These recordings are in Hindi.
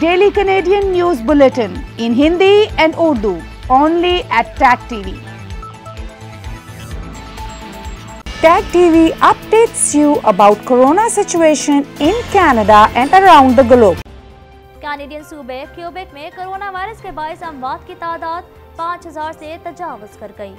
Daily Canadian news bulletin in Hindi and Urdu only at Tag TV Tag TV updates you about corona situation in Canada and around the globe Canadian सूबे क्यूबेक में कोरोना वायरस के बाईस अमवात की तादाद पाँच हजार ऐसी तजावज कर गयी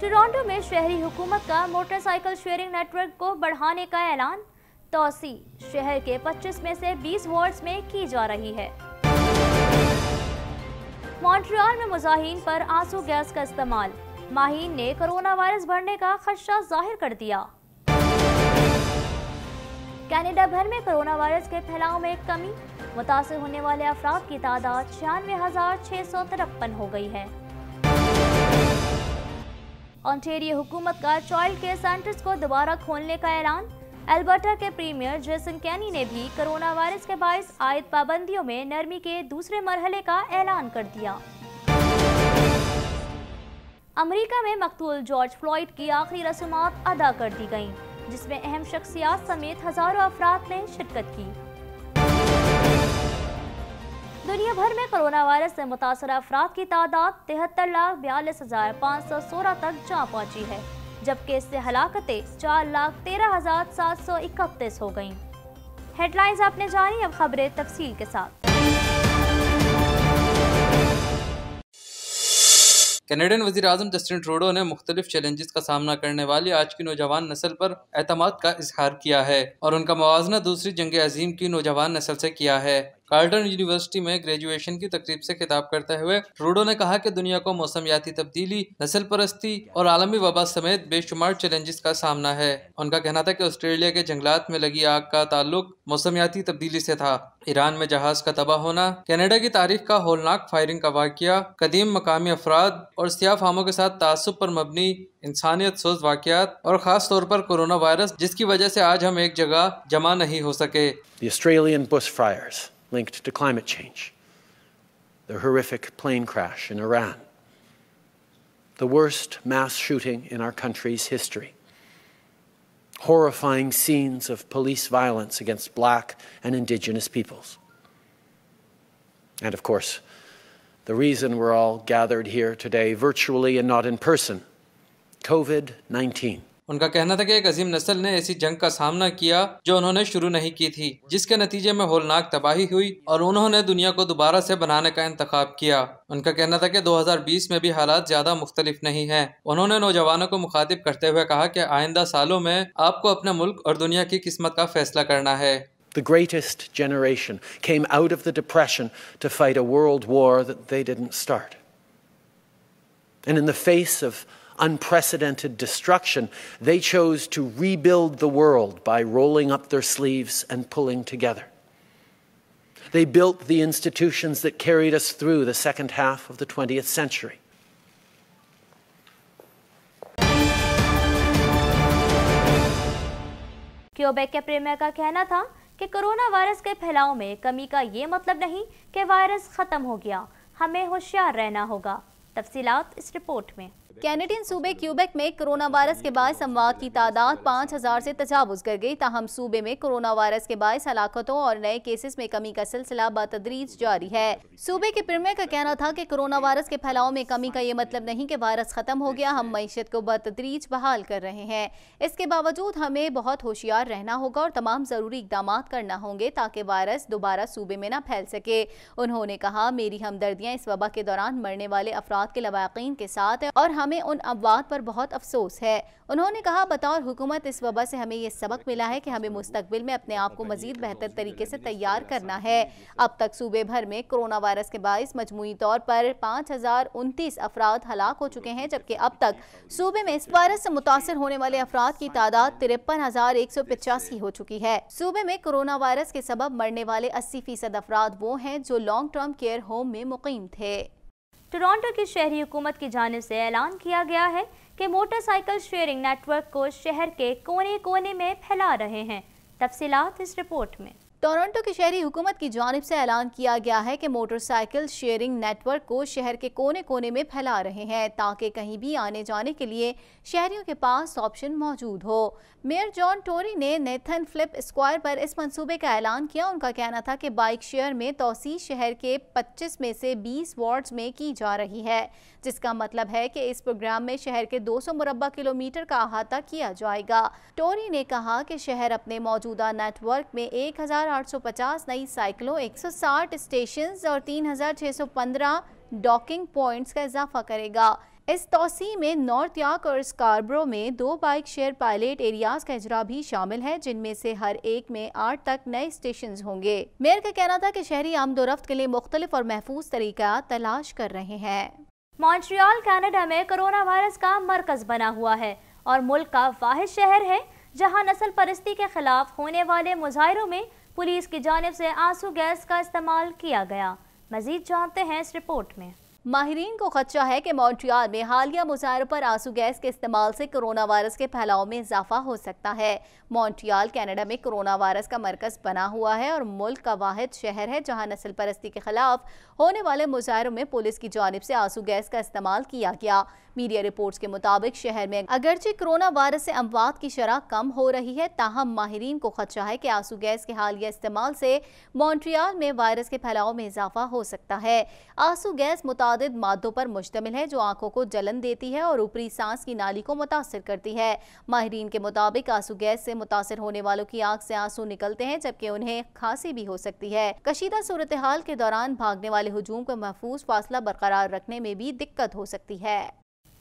टोरंटो में शहरी हुकूमत का मोटरसाइकिल शेयरिंग नेटवर्क को बढ़ाने का ऐलान तोसी शहर के 25 में से 20 वार्ड्स में की जा रही है मॉन्ट्रियल में मुजाहिन पर आंसू गैस का इस्तेमाल माहिन ने कोरोना वायरस बढ़ने का खदशा जाहिर कर दिया कनाडा भर में कोरोना वायरस के फैलाव में कमी मुतासर होने वाले अफराद की तादाद छियानवे हजार छह सौ तिरपन हो गई है ऑन्टेरियो हुकूमत का चाइल्ड केयर सेंटर्स को दोबारा खोलने का ऐलान अल्बर्टा के प्रीमियर जेसन कैनी ने भी कोरोना वायरस के बायस आयद पाबंदियों में नरमी के दूसरे मरहले का ऐलान कर दिया अमेरिका में मकतूल जॉर्ज फ्लॉइड की आखिरी रसूमात अदा कर दी गईं, जिसमें अहम शख्सियात समेत हजारों अफराद ने शिरकत की दुनिया भर में कोरोना वायरस से मुतासर अफराद की तादाद तिहत्तर लाख बयालीस हजार पाँच सौ सोलह तक जा पहुंची है जबकि इससे हलाकतें चार लाख तेरह हज़ार सात सौ इकतीस हो गयी हेडलाइंस आपने जानी अब खबरें तफसील के साथ कैनेडियन वजीर अजम जस्टिन ट्रूडो ने मुख्तलिफ चैलेंजेस का सामना करने वाली आज की नौजवान नस्ल पर एतम का इजहार किया है और उनका मुजना दूसरी जंग अजीम की नौजवान नस्ल से किया है कार्टन यूनिवर्सिटी में ग्रेजुएशन की तकरीब से खिताब करते हुए ट्रूडो ने कहा कि दुनिया को मौसमियाती तब्दीली नस्ल परस्ती और आलमी वबा समेत बेशुमार चैलेंजेस का सामना है उनका कहना था कि ऑस्ट्रेलिया के जंगलात में लगी आग का ताल्लुक मौसमियाती तब्दीली से था ईरान में जहाज का तबाह होना कनाडा की तारीख का होलनाक फायरिंग का वाक्य कदीम मकामी अफराद और सियाह फामों के साथ तासुब पर मबनी इंसानियत सोच वाकत और खास तौर पर कोरोना वायरस जिसकी वजह से आज हम एक जगह जमा नहीं हो सके The Australian bushfires. linked to climate change, the horrific plane crash in Iran, the worst mass shooting in our country's history, horrifying scenes of police violence against black and indigenous peoples. And of course, the reason we're all gathered here today virtually and not in person COVID 19. उनका कहना था कि एक अजीम नस्ल ने ऐसी जंग का सामना किया जो उन्होंने शुरू नहीं की थी जिसके नतीजे में होलनाक तबाही हुई और उन्होंने दुनिया को दोबारा से बनाने का इंतखब किया उनका कहना था कि 2020 में भी हालात ज़्यादा मुख्तलिफ नहीं हैं उन्होंने नौजवानों को मुखातिब करते हुए कहा कि आइंदा सालों में आपको अपने मुल्क और दुनिया की किस्मत का फैसला करना है The greatest generation came out of the Depression to fight a world war that they didn't start. And in the face of unprecedented destruction, they chose to rebuild the world by rolling up their sleeves and pulling together. They built the institutions that carried us through the second half of the 20th century. क्योबेक के प्रेमिया का कहना था कि कोरोना वायरस के फैलाव में कमी का ये मतलब नहीं कि वायरस ख़त्म हो गया हमें होशियार रहना होगा तफसीलात इस रिपोर्ट में कैनेडियन सूबे क्यूबेक में कोरोना वायरस के बायस अमवाद की तादाद 5000 से तजावज कर गई ताहम सूबे में कोरोना वायरस के बायस हलाकतों और नए केसेस में कमी का सिलसिला बतदरीज जारी है सूबे के प्रमेयर का कहना था कि कोरोना वायरस के फैलाव में कमी का ये मतलब नहीं कि वायरस खत्म हो गया हम मीशत को बतदरीज बहाल कर रहे हैं इसके बावजूद हमें बहुत होशियार रहना होगा और तमाम ज़रूरी इकदाम करना होंगे ताकि वायरस दोबारा सूबे में न फैल सके उन्होंने कहा मेरी हमदर्दियाँ इस वबा के दौरान मरने वाले अफराद के लवाकिन के साथ और हमें उन अफवाह पर बहुत अफसोस है उन्होंने कहा बतौर हुकूमत इस वबा से हमें ये सबक मिला है कि हमें मुस्तबिल में अपने आप को मजीद बेहतर तरीके से तैयार करना है अब तक सूबे भर में कोरोना वायरस के बायस मजमू तौर पर पाँच हज़ार उनतीस अफराद हलाक हो चुके हैं जबकि अब तक सूबे में इस वायरस से मुतासर होने वाले अफराद की तादाद तिरपन हज़ार एक सौ पचासी हो चुकी है सूबे में कोरोना वायरस के सबब मरने वाले अस्सी फीसद अफराद वो हैं जो लॉन्ग टर्म केयर होम में मुकम थे टोरंटो की शहरी हुकूमत की जानब से ऐलान किया गया है कि मोटरसाइकिल शेयरिंग नेटवर्क को शहर के कोने कोने में फैला रहे हैं तफसीत इस रिपोर्ट में टोरंटो की शहरी हुकूमत की जानब से ऐलान किया गया है कि मोटरसाइकिल शेयरिंग नेटवर्क को शहर के कोने कोने में फैला रहे हैं ताकि कहीं भी आने जाने के लिए शहरियों के पास ऑप्शन मौजूद हो मेयर जॉन टोरी ने नेथन फ्लिप स्क्वायर पर इस मंसूबे का ऐलान किया उनका कहना था कि बाइक शेयर में तोसी शहर के 25 में से 20 वार्ड्स में की जा रही है जिसका मतलब है कि इस प्रोग्राम में शहर के 200 मुरबा किलोमीटर का अहाता किया जाएगा टोरी ने कहा कि शहर अपने मौजूदा नेटवर्क में 1850 नई साइकिलों 160 सौ और तीन डॉकिंग पॉइंट्स का इजाफा करेगा इस तोसी में नॉर्थ याक और स्कारब्रो में दो बाइक शेयर पायलट एरियाज का इजरा भी शामिल है जिनमें से हर एक में आठ तक नए स्टेशन होंगे मेयर का कहना था कि शहरी आमदोरफ्त के लिए मुख्तलिफ और महफूज तरीका तलाश कर रहे हैं मॉन्ट्रियल कनाडा में कोरोना वायरस का मरकज बना हुआ है और मुल्क का वाहि शहर है जहाँ नस्ल परस्ती के खिलाफ होने वाले मुजाहरों में पुलिस की जानब से आंसू गैस का इस्तेमाल किया गया मजीद जानते हैं इस रिपोर्ट में माहरीन को खदशा है कि मॉन्ट्रियाल में हालिया मुजाहरों पर आंसू गैस के इस्तेमाल से कोरोना वायरस के फैलाव में इजाफा हो सकता है मॉन्ट्रियाल कैनेडा में कोरोना वायरस का मरकज बना हुआ है और मुल्क का वाद शहर है जहां नस्ल परस्ती के खिलाफ होने वाले मुजाहरों में पुलिस की जानब से आंसू गैस का इस्तेमाल किया गया मीडिया रिपोर्ट्स के मुताबिक शहर में अगरचे कोरोना वायरस से अमवात की शरह कम हो रही है ताहम माहरीन को खदशा है कि आंसू गैस के हालिया इस्तेमाल से मॉन्ट्रियाल में वायरस के फैलाव में इजाफा हो सकता है आंसू गैस मुताबिक मुतद मादों पर मुश्तमिल है जो आंखों को जलन देती है और ऊपरी सांस की नाली को मुतासर करती है माहरीन के मुताबिक आंसू गैस से मुतासर होने वालों की आंख से आंसू निकलते हैं जबकि उन्हें खांसी भी हो सकती है कशीदा सूरत हाल के दौरान भागने वाले हजूम को महफूज फासला बरकरार रखने में भी दिक्कत हो सकती है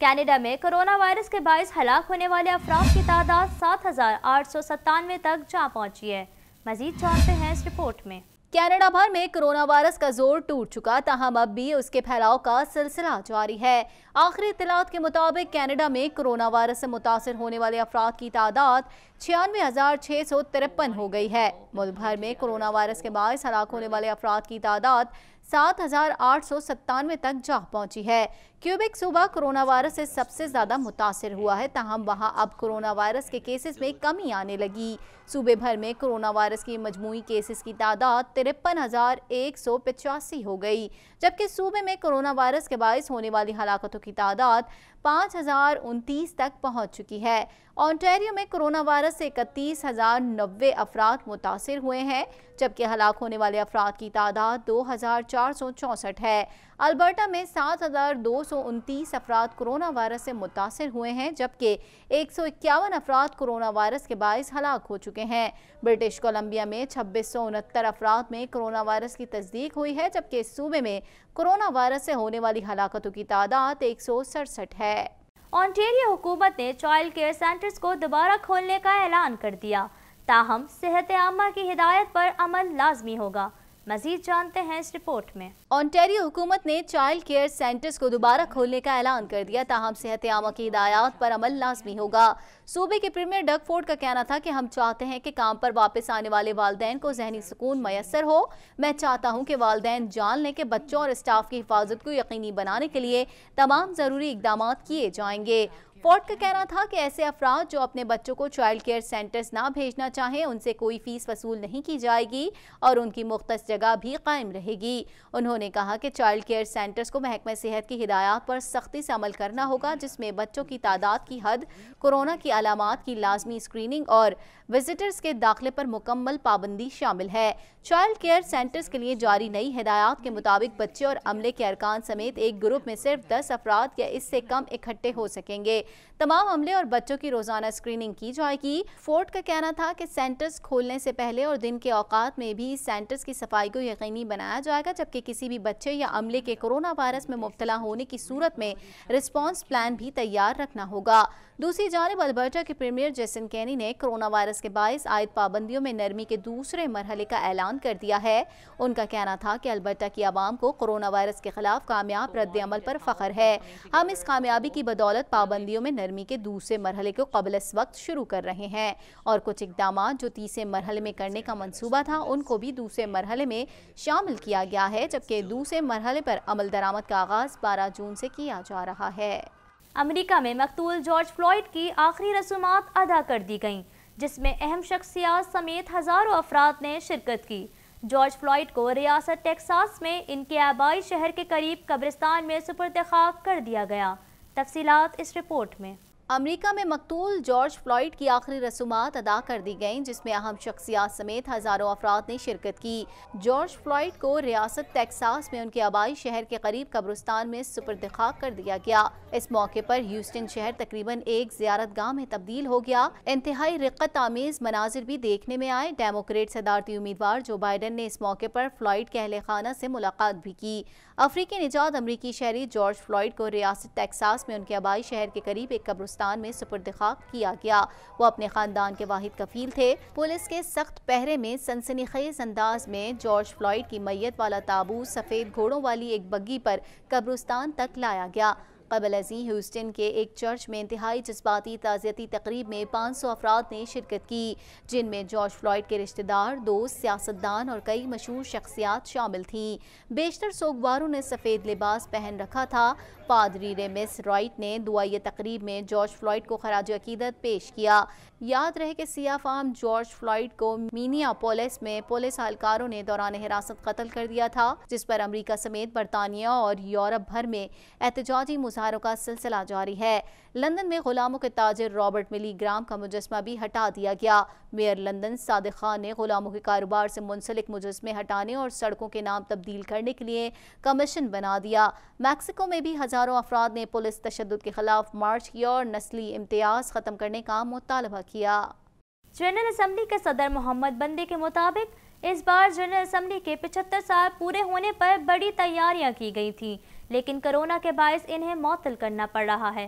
कैनेडा में कोरोना वायरस के बायस हलाक होने वाले अफराद की तादाद सात हजार आठ सौ सत्तानवे तक जा पहुँची है मजीद जानते हैं इस रिपोर्ट में कैनेडा भर में कोरोना वायरस का जोर टूट चुका तहम अब भी उसके फैलाव का सिलसिला जारी है आखिरी इतलात के मुताबिक कैनेडा में कोरोना वायरस से मुतासर होने वाले अफराद की तादाद छियानवे हज़ार छह सौ तिरपन हो गई है मुल्क भर में कोरोना वायरस के बायस हलाक होने वाले अफराद की तादाद सात हज़ार आठ सौ सत्तानवे तक जा पहुंची है क्यूबेक सूबा कोरोना वायरस से सबसे ज़्यादा मुतासर हुआ है तहम वहाँ अब कोरोना वायरस के केसेस में कमी आने लगी सूबे भर में कोरोना वायरस की मजमू केसेस की तादाद तिरपन हज़ार एक सौ पचासी हो गई जबकि सूबे में कोरोना वायरस के बायस होने वाली हलाकतों की तादाद पाँच हज़ार उनतीस तक पहुँच चुकी है ऑनटेरियो में कोरोना वायरस से इकतीस हज़ार नब्बे अफराद मुतासर हुए हैं जबकि हलाक होने वाले अफराद की तादाद दो हज़ार चार सौ चौंसठ है अल्बर्टा में सात हज़ार दो सौ अफराद कोरोना वायरस से मुतासर हुए हैं जबकि एक सौ इक्यावन अफराद कोरोना वायरस के बायस हलाक हो चुके हैं ब्रिटिश कोलंबिया में छब्बीस सौ उनहत्तर अफराद में कोरोना वायरस की तस्दीक हुई है जबकि इस सूबे में कोरोना वायरस से होने वाली हलाकतों की तादाद एक सौ सड़सठ है ऑन्टेरियो हुकूमत ने चाइल्ड केयर सेंटर्स को दोबारा खोलने का ऐलान कर दिया ताहम सेहत आमा की हिदायत पर अमल लाजमी होगा मजीद जानते हैं इस रिपोर्ट में ऑनटेरियो हुकूमत ने चाइल्ड केयर सेंटर्स को दोबारा खोलने का ऐलान कर दिया ताहम सेहत आमा की हिदायत पर अमल लाजमी होगा सूबे के प्रीमियर डग फोर्ड का कहना था कि हम चाहते हैं कि काम पर वापस आने वाले वाले को जहनी सुकून मैसर हो मैं चाहता हूँ कि वाले जान लें कि बच्चों और स्टाफ की हिफाजत को यकीनी बनाने के लिए तमाम ज़रूरी इकदाम किए जाएंगे रिपोर्ट का कहना था कि ऐसे अफराद जो अपने बच्चों को चाइल्ड केयर सेंटर्स ना भेजना चाहें उनसे कोई फीस वसूल नहीं की जाएगी और उनकी मुख्त जगह भी कायम रहेगी उन्होंने कहा कि चाइल्ड केयर सेंटर्स को महकमे सेहत की हिदायत पर सख्ती से अमल करना होगा जिसमें बच्चों की तादाद की हद कोरोना की अलामत की लाजमी स्क्रीनिंग और विजिटर्स के दाखिले पर मुकम्मल पाबंदी शामिल है चाइल्ड केयर सेंटर्स के लिए जारी नई हिदायत के मुताबिक बच्चे और अमले के अरकान समेत एक ग्रुप में सिर्फ दस अफराद या इससे कम इकट्ठे हो सकेंगे तमाम अमले और बच्चों की रोजाना स्क्रीनिंग की जाएगी फोर्ट का कहना था कि सेंटर्स खोलने से पहले और दिन के औकात में भी सेंटर्स की सफाई को यकीनी बनाया जाएगा जबकि किसी भी बच्चे या अमले के कोरोना वायरस में मुबतला होने की सूरत में रिस्पॉन्स प्लान भी तैयार रखना होगा दूसरी जानब अल्बर्टा के प्रीमियर जैसन कैनी ने कोरोना वायरस के बायस आयद पाबंदियों में नरमी के दूसरे मरहले का ऐलान ऐलान कर दिया है उनका कहना था कि अलबत्ता की आवाम को कोरोना वायरस के खिलाफ कामयाब रद्द अमल पर फ़ख्र है हम इस कामयाबी की बदौलत पाबंदियों में नरमी के दूसरे मरहले को कबल वक्त शुरू कर रहे हैं और कुछ इकदाम जो तीसरे मरहले में करने का मनसूबा था उनको भी दूसरे मरहले में शामिल किया गया है जबकि दूसरे मरहले पर अमल दरामद का आगाज़ बारह जून से किया जा रहा है अमेरिका में मकतूल जॉर्ज फ्लॉइड की आखिरी रसूमात अदा कर दी गईं जिसमें अहम शख्सियात समेत हज़ारों अफराद ने शिरकत की जॉर्ज फ्लॉइड को रियासत टेक्सास में इनके आबाई शहर के करीब कब्रिस्तान में सुपुर्द खाक कर दिया गया तफसीत इस रिपोर्ट में अमेरिका में मकतूल जॉर्ज फ्लॉइड की आखिरी रसूमात अदा कर दी गईं जिसमें अहम शख्सियात समेत हज़ारों अफराद ने शिरकत की जॉर्ज फ्लॉइड को रियासत टेक्सास में उनके आबाई शहर के करीब कब्रिस्तान में सुपर कर दिया गया इस मौके पर ह्यूस्टन शहर तकरीबन एक जियारत गाह में तब्दील हो गया इंतहाई रिक्कत आमेज मनाजिर भी देखने में आए डेमोक्रेट सदारती उम्मीदवार जो बाइडन ने इस मौके पर फ्लॉइड के अहल खाना से मुलाकात भी की अफ्रीकी निजात अमरीकी शहरी जॉर्ज फ्लॉइड को रियासत टेक्सास में उनके आबाई शहर के करीब एक कब्रस्त पाकिस्तान में सुपुर्द खाक किया गया वो अपने खानदान के वाहिद कफील थे पुलिस के सख्त पहरे में सनसनीखेज अंदाज में जॉर्ज फ्लॉइड की मैयत वाला ताबूत सफ़ेद घोड़ों वाली एक बग्गी पर कब्रिस्तान तक लाया गया कबल अजी ह्यूस्टन के एक चर्च में इंतहाई जज्बाती ताज़ियती तकरीब में पाँच सौ अफराद ने शिरकत की जिनमें जॉर्ज फ्लॉयड के रिश्तेदार दोस्त सियासतदान और कई मशहूर शख्सियात शामिल थीं बेशतर सोगवारों ने सफ़ेद लिबास पहन रखा था पादरी रेमिस रॉइट ने दुआई तकरीब में जॉर्ज फ्लॉयड को खराज अकीदत पेश किया याद रहे कि सिया जॉर्ज फ्लॉइड को मीनियापोलिस में पुलिस अहलकारों ने दौरान हिरासत कत्ल कर दिया था जिस पर अमरीका समेत बरतानिया और यूरोप भर में एहतजाजी मुजाहरों का सिलसिला जारी है लंदन में गुलामों के ताजर रॉबर्ट मिली ग्राम का मुजस्मा भी हटा दिया गया मेयर लंदन सादिक खान ने गुलामों के कारोबार से मुंसलिक मुजस्मे हटाने और सड़कों के नाम तब्दील करने के लिए कमीशन बना दिया मैक्सिको में भी हज़ारों अफराद ने पुलिस तशद के खिलाफ मार्च किया और नस्ली इम्तियाज़ ख़त्म करने का मुतालबा किया जनरल असम्बली के सदर मोहम्मद बंदे के मुताबिक इस बार जनरल असम्बली के 75 साल पूरे होने पर बड़ी तैयारियां की गई थी लेकिन कोरोना के बायस इन्हें मअतल करना पड़ रहा है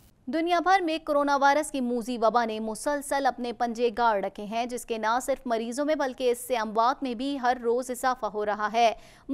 दुनिया भर में कोरोना वायरस की मूजी वबा ने मुसलसल अपने पंजे गाड़ रखे हैं जिसके न सिर्फ मरीजों में बल्कि इससे अमवात में भी हर रोज़ इजाफा हो रहा है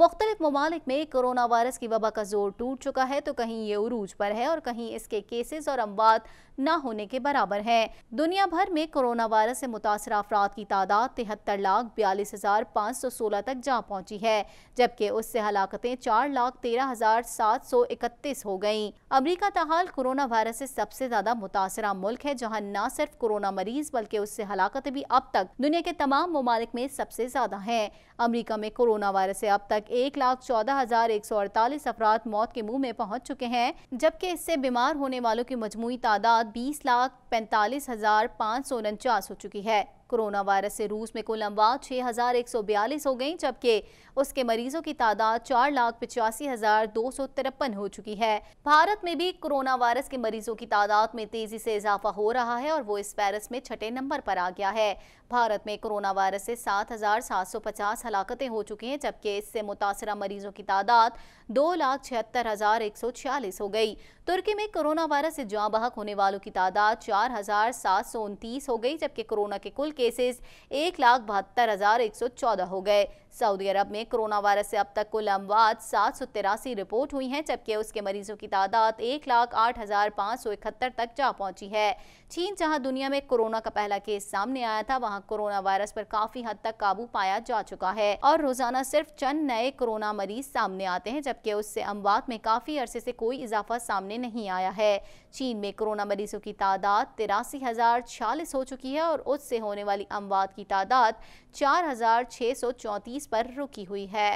मुख्तलिफ ममालिक में कोरोना वायरस की वबा का जोर टूट चुका है तो कहीं ये उरूज पर है और कहीं इसके केसेस और अमवात न होने के बराबर है दुनिया भर में कोरोना वायरस से मुतासर अफराद की तादाद तिहत्तर लाख बयालीस हजार पाँच सौ सोलह तक जा पहुंची है जबकि उससे हलाकतें चार लाख तेरह हजार सात सौ इकतीस हो गयी अमरीका तहाल कोरोना वायरस से सबसे ज्यादा मुतासर मुल्क है जहाँ न सिर्फ कोरोना मरीज बल्कि उससे हलाकतें भी अब तक दुनिया के तमाम ममालिक में सबसे ज्यादा हैं अमरीका में कोरोना वायरस से अब तक एक लाख चौदह हजार एक सौ अड़तालीस अफराद मौत के मुंह में पहुंच चुके हैं जबकि इससे बीमार होने वालों की मजमू तादाद बीस लाख पैंतालीस हजार पाँच सौ उनचास हो चुकी है कोरोना वायरस से रूस में कुल अमवात छः हज़ार एक सौ बयालीस हो गई जबकि उसके मरीजों की तादाद चार लाख पिचासी हज़ार दो सौ तिरपन हो चुकी है भारत में भी कोरोना वायरस के मरीजों की तादाद में तेजी से इजाफा हो रहा है और वो इस वायरस में छठे नंबर पर आ गया है भारत में कोरोना वायरस से सात हज़ार सात सौ पचास हलाकतें हो चुकी हैं जबकि इससे मुतासर मरीजों की तादाद दो लाख छिहत्तर हज़ार एक सौ छियालीस हो गई तुर्की में कोरोना वायरस से जाँ बहक होने वालों की तादाद चार हज़ार सात सौ उनतीस हो गई जबकि कोरोना के कुल केसेस एक लाख बहत्तर हजार एक सौ चौदह हो गए सऊदी अरब में कोरोना वायरस से अब तक कुल अमवात सात सौ तिरासी रिपोर्ट हुई हैं जबकि उसके मरीजों की तादाद एक लाख आठ हजार पाँच सौ इकहत्तर तक जा पहुंची है चीन जहां दुनिया में कोरोना का पहला केस सामने आया था वहां कोरोना वायरस पर काफी हद तक काबू पाया जा चुका है और रोजाना सिर्फ चंद नए कोरोना मरीज सामने आते हैं जबकि उससे अमवात में काफी अरसे से कोई इजाफा सामने नहीं आया है चीन में कोरोना मरीजों की तादाद तिरासी हजार छियालीस हो चुकी है और उससे होने वाली अमवात की तादाद चार हजार छह सौ चौंतीस पर रुकी हुई है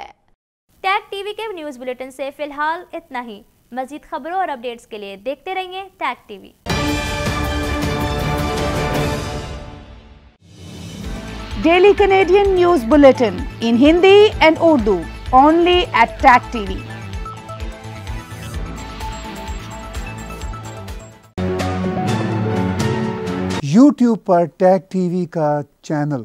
टैग टीवी के न्यूज बुलेटिन से फिलहाल इतना ही मजीद खबरों और अपडेट्स के लिए देखते रहिए Tag TV daily Canadian news bulletin in Hindi and Urdu only at Tag TV YouTube पर टैग टीवी का चैनल